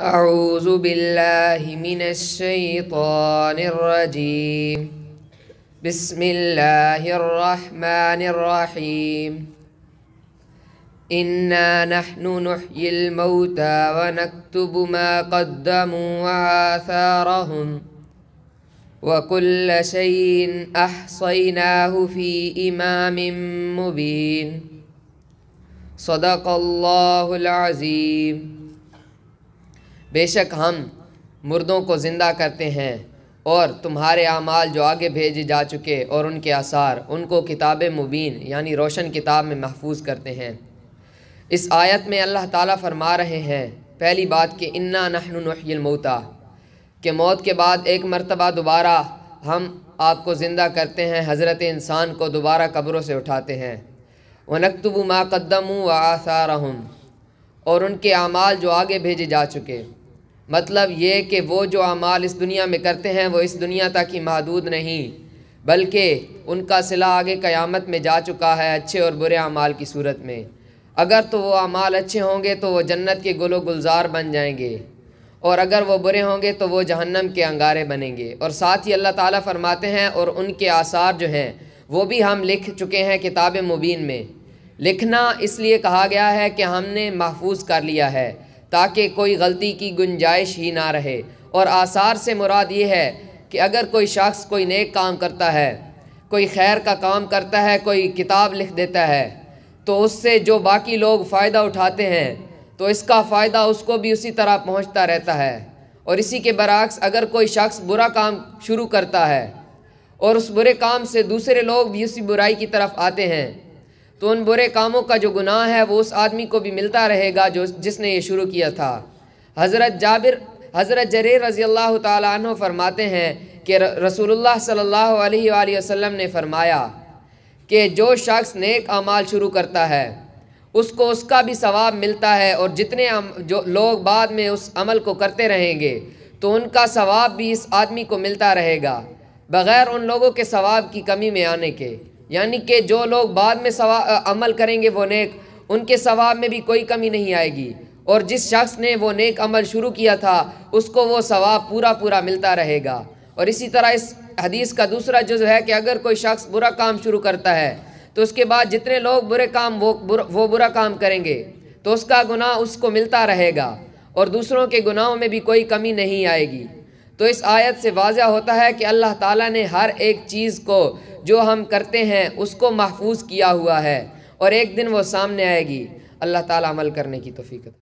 أعوذ بالله من الشيطان الرجيم بسم الله الرحمن الرحيم إنا نحن نحيي الموتى ونكتب ما قدموا وآثارهم وكل شيء أحصيناه في إمام مبين صدق الله العظيم बेशक हम मुर्दों को ज़िंदा करते हैं और तुम्हारे अमाल जो आगे भेजे जा चुके और उनके आसार उनको किताब मुबीन यानी रोशन किताब में महफूज करते हैं इस आयत में अल्लाह ताला फरमा रहे हैं पहली बात कि इन्ना मौता कि मौत के बाद एक मरतबा दोबारा हम आपको ज़िंदा करते हैं हज़रत इंसान को दोबारा कब्रों से उठाते हैं वनकतबू माकदम व आसार और उनके अमाल जो आगे भेजे जा चुके मतलब ये कि वो जो अमाल इस दुनिया में करते हैं वो इस दुनिया तक ही महदूद नहीं बल्कि उनका सिला आगे क़यामत में जा चुका है अच्छे और बुरे अमाल की सूरत में अगर तो वो अमाल अच्छे होंगे तो वो जन्नत के गुलो गुलजार बन जाएंगे और अगर वो बुरे होंगे तो वो जहन्नम के अंगारे बनेंगे और साथ ही अल्लाह ताला फरमाते हैं और उनके आसार जो हैं वो भी हम लिख चुके हैं किताब मुबीन में लिखना इसलिए कहा गया है कि हमने महफूज कर लिया है ताकि कोई गलती की गुंजाइश ही ना रहे और आसार से मुराद ये है कि अगर कोई शख्स कोई नेक काम करता है कोई खैर का काम करता है कोई किताब लिख देता है तो उससे जो बाकी लोग फ़ायदा उठाते हैं तो इसका फ़ायदा उसको भी उसी तरह पहुंचता रहता है और इसी के बरक्स अगर कोई शख्स बुरा काम शुरू करता है और उस बुरे काम से दूसरे लोग भी उसी बुराई की तरफ आते हैं तो उन बुरे कामों का जो गुनाह है वो उस आदमी को भी मिलता रहेगा जो जिसने ये शुरू किया था हज़रत जाबिर हज़रत जरीर रज़ी अल्लाह तु फरमाते हैं कि रसूलुल्लाह सल्लल्लाहु अलैहि वसल्लम ने फरमाया कि जो शख्स नेक अमाल शुरू करता है उसको उसका भी सवाब मिलता है और जितने जो लोग बाद में उस अमल को करते रहेंगे तो उनका सवाब भी इस आदमी को मिलता रहेगा बग़ैर उन लोगों के सवाब की कमी में आने के यानी कि जो लोग बाद में सवा अमल करेंगे वो नेक उनके सवाब में भी कोई कमी नहीं आएगी और जिस शख्स ने वो नेक अमल शुरू किया था उसको वो सवाब पूरा पूरा मिलता रहेगा और इसी तरह इस हदीस का दूसरा जुज़ है कि अगर कोई शख्स बुरा काम शुरू करता है तो उसके बाद जितने लोग बुरे काम वो बुर, वो बुरा काम करेंगे तो उसका गुनाह उसको मिलता रहेगा और दूसरों के गुनाहों में भी कोई कमी नहीं आएगी तो इस आयत से वाजा होता है कि अल्लाह ताला ने हर एक चीज़ को जो हम करते हैं उसको महफूज किया हुआ है और एक दिन वो सामने आएगी अल्लाह ताला अमल करने की तोफ़ीकत